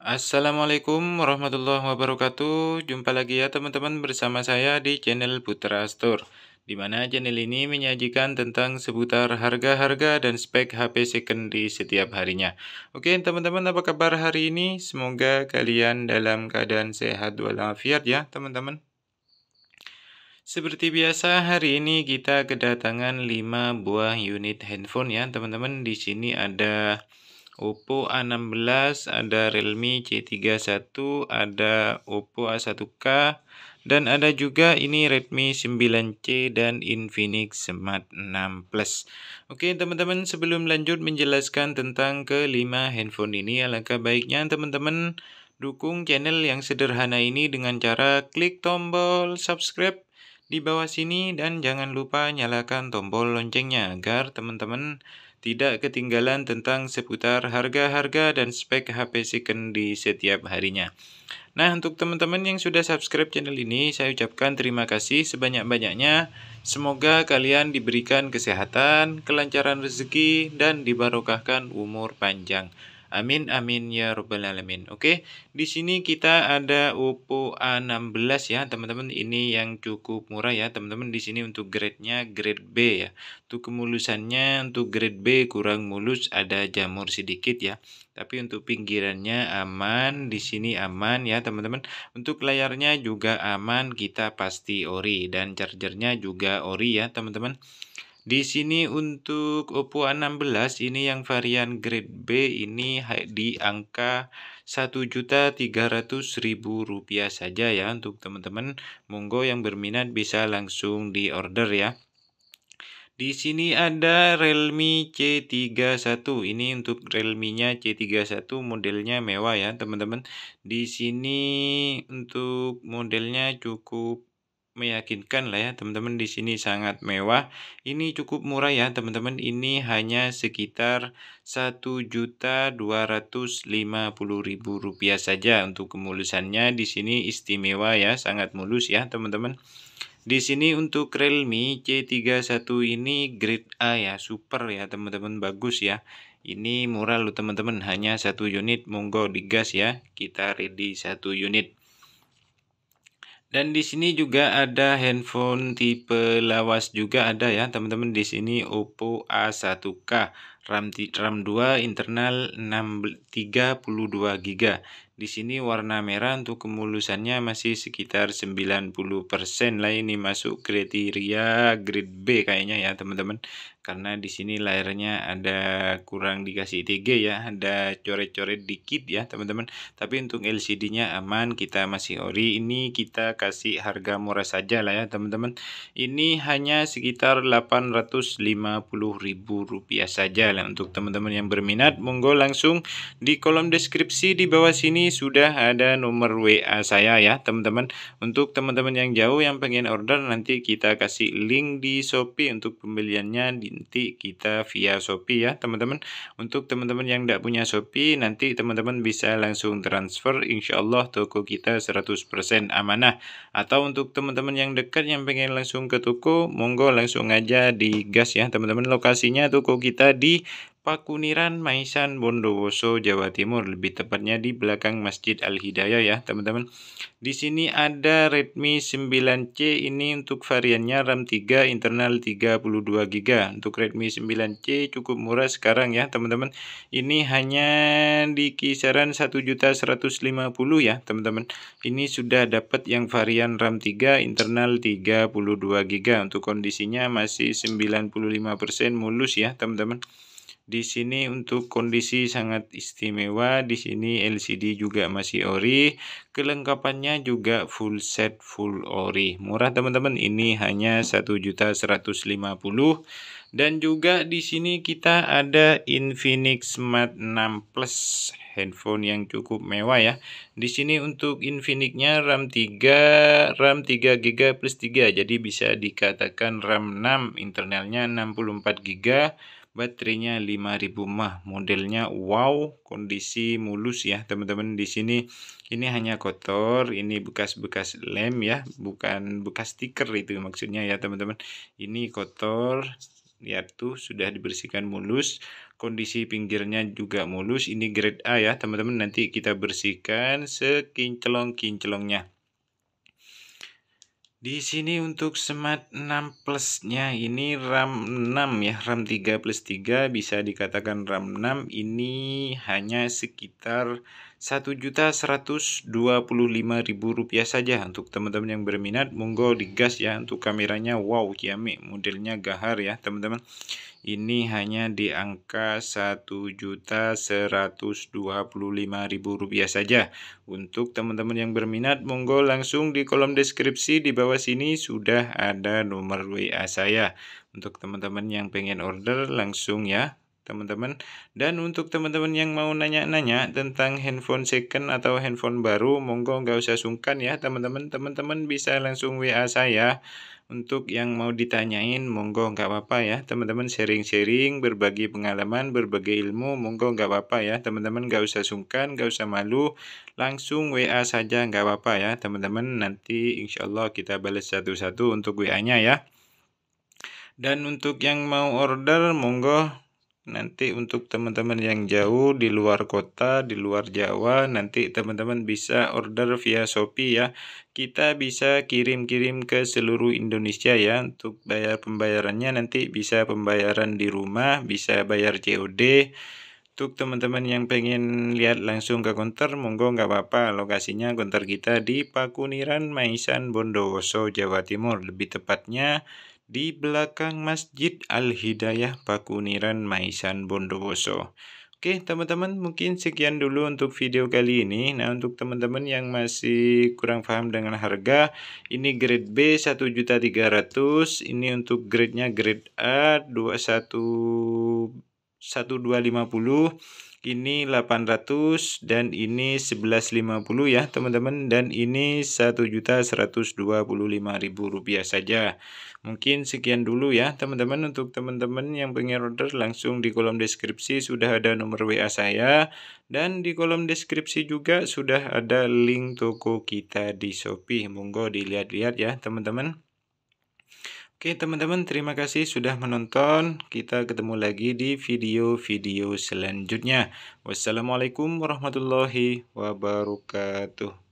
Assalamualaikum warahmatullahi wabarakatuh. Jumpa lagi ya teman-teman bersama saya di channel Putra Store. Di mana channel ini menyajikan tentang seputar harga-harga dan spek HP second di setiap harinya. Oke teman-teman apa kabar hari ini? Semoga kalian dalam keadaan sehat walafiat ya teman-teman. Seperti biasa hari ini kita kedatangan 5 buah unit handphone ya teman-teman. Di sini ada Oppo A16, ada Realme C31, ada Oppo A1K, dan ada juga ini Redmi 9C dan Infinix Smart 6 Plus. Oke teman-teman sebelum lanjut menjelaskan tentang kelima handphone ini alangkah baiknya teman-teman dukung channel yang sederhana ini dengan cara klik tombol subscribe di bawah sini dan jangan lupa nyalakan tombol loncengnya agar teman-teman tidak ketinggalan tentang seputar harga-harga dan spek HP second di setiap harinya. Nah, untuk teman-teman yang sudah subscribe channel ini, saya ucapkan terima kasih sebanyak-banyaknya. Semoga kalian diberikan kesehatan, kelancaran rezeki, dan dibarokahkan umur panjang. Amin amin ya robbal alamin. Oke, di sini kita ada Oppo A16 ya, teman-teman. Ini yang cukup murah ya, teman-teman. Di sini untuk grade-nya grade B ya. Untuk kemulusannya untuk grade B kurang mulus, ada jamur sedikit ya. Tapi untuk pinggirannya aman, di sini aman ya, teman-teman. Untuk layarnya juga aman, kita pasti ori dan chargernya juga ori ya, teman-teman. Di sini untuk Oppo A16 ini yang varian grade B ini di angka Rp1.300.000 saja ya untuk teman-teman. Monggo yang berminat bisa langsung di order ya. Di sini ada Realme C31. Ini untuk Realme-nya C31 modelnya mewah ya, teman-teman. Di sini untuk modelnya cukup meyakinkan lah ya teman-teman di sini sangat mewah. Ini cukup murah ya teman-teman. Ini hanya sekitar satu ribu rupiah saja untuk kemulusannya. Di sini istimewa ya, sangat mulus ya teman-teman. Di sini untuk Realme C31 ini grade A ya, super ya teman-teman, bagus ya. Ini murah loh teman-teman, hanya satu unit, monggo digas ya, kita ready satu unit. Dan di sini juga ada handphone tipe lawas juga ada ya teman-teman di sini Oppo A1K RAM RAM 2 internal 632 gb Di sini warna merah untuk kemulusannya masih sekitar 90% lah ini masuk kriteria grade B kayaknya ya teman-teman karena di sini layarnya ada kurang dikasih ITG ya ada coret-coret dikit ya teman-teman tapi untuk LCD-nya aman kita masih ori ini kita kasih harga murah saja lah ya teman-teman ini hanya sekitar 850 ribu rupiah saja lah untuk teman-teman yang berminat monggo langsung di kolom deskripsi di bawah sini sudah ada nomor WA saya ya teman-teman untuk teman-teman yang jauh yang pengen order nanti kita kasih link di Shopee untuk pembeliannya di nanti kita via Shopee ya teman-teman. Untuk teman-teman yang tidak punya Shopee nanti teman-teman bisa langsung transfer insya Allah toko kita 100% amanah. Atau untuk teman-teman yang dekat yang pengen langsung ke toko monggo langsung aja di gas ya teman-teman. Lokasinya toko kita di Pakuniran, Maisan, Bondowoso, Jawa Timur. Lebih tepatnya di belakang Masjid Al-Hidayah ya teman-teman. Di sini ada Redmi 9C ini untuk variannya RAM 3 internal 32GB. Untuk Redmi 9C cukup murah sekarang ya teman-teman. Ini hanya di kisaran 1.150 ya teman-teman. Ini sudah dapat yang varian RAM 3 internal 32GB. Untuk kondisinya masih 95% mulus ya teman-teman. Di sini untuk kondisi sangat istimewa, di sini LCD juga masih ori, kelengkapannya juga full set full ori. Murah teman-teman, ini hanya 1.150 dan juga di sini kita ada Infinix Smart 6 Plus handphone yang cukup mewah ya. Di sini untuk Infinix-nya RAM 3, RAM 3 GB plus 3. Jadi bisa dikatakan RAM 6 internalnya 64 GB baterainya 5000 mah modelnya wow kondisi mulus ya teman-teman di sini ini hanya kotor ini bekas-bekas lem ya bukan bekas stiker itu maksudnya ya teman-teman ini kotor lihat tuh sudah dibersihkan mulus kondisi pinggirnya juga mulus ini grade A ya teman-teman nanti kita bersihkan sekincelong kincelongnya di sini untuk smart 6 plusnya ini RAM 6 ya RAM 3 plus 3 bisa dikatakan RAM 6 ini hanya sekitar satu juta seratus dua puluh lima ribu rupiah saja untuk teman-teman yang berminat monggo digas ya untuk kameranya wow ciamik modelnya gahar ya teman-teman ini hanya di angka satu juta seratus dua puluh lima ribu rupiah saja untuk teman-teman yang berminat monggo langsung di kolom deskripsi di bawah sini sudah ada nomor WA saya untuk teman-teman yang pengen order langsung ya teman-teman. Dan untuk teman-teman yang mau nanya-nanya tentang handphone second atau handphone baru, monggo nggak usah sungkan ya teman-teman. Teman-teman bisa langsung WA saya untuk yang mau ditanyain monggo nggak apa-apa ya teman-teman sharing-sharing berbagi pengalaman berbagi ilmu monggo nggak apa-apa ya teman-teman nggak usah sungkan nggak usah malu langsung WA saja nggak apa-apa ya teman-teman nanti insya Allah kita balas satu-satu untuk WA-nya ya dan untuk yang mau order monggo nanti untuk teman-teman yang jauh di luar kota, di luar Jawa, nanti teman-teman bisa order via Shopee ya. Kita bisa kirim-kirim ke seluruh Indonesia ya. Untuk bayar pembayarannya nanti bisa pembayaran di rumah, bisa bayar COD, untuk teman-teman yang pengen lihat langsung ke konter, monggo nggak apa-apa. Lokasinya konter kita di Pakuniran, Maisan, Bondowoso, Jawa Timur. Lebih tepatnya di belakang Masjid Al-Hidayah, Pakuniran, Maisan, Bondowoso. Oke teman-teman mungkin sekian dulu untuk video kali ini Nah untuk teman-teman yang masih kurang paham dengan harga Ini grade B 1.300 Ini untuk grade-nya grade A 21 1250 ini 800 dan ini 1150 ya teman-teman dan ini 1.125.000 rupiah saja mungkin sekian dulu ya teman-teman untuk teman-teman yang pengen order langsung di kolom deskripsi sudah ada nomor WA saya dan di kolom deskripsi juga sudah ada link toko kita di Shopee monggo dilihat-lihat ya teman-teman Oke teman-teman, terima kasih sudah menonton. Kita ketemu lagi di video-video selanjutnya. Wassalamualaikum warahmatullahi wabarakatuh.